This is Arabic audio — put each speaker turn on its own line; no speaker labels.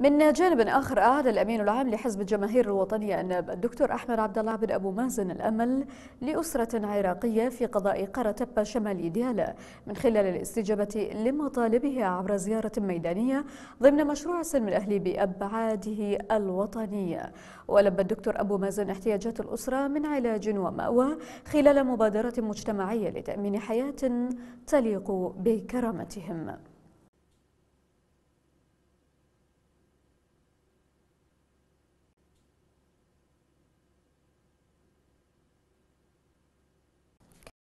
من جانب آخر أعاد الأمين العام لحزب الجماهير الوطنية النائب الدكتور أحمد عبد الله بن أبو مازن الأمل لأسرة عراقية في قضاء تبا شمالي ديالى من خلال الاستجابة لمطالبه عبر زيارة ميدانية ضمن مشروع سلم الأهلي بأبعاده الوطنية ولبى الدكتور أبو مازن احتياجات الأسرة من علاج ومأوى خلال مبادرة مجتمعية لتأمين حياة تليق بكرامتهم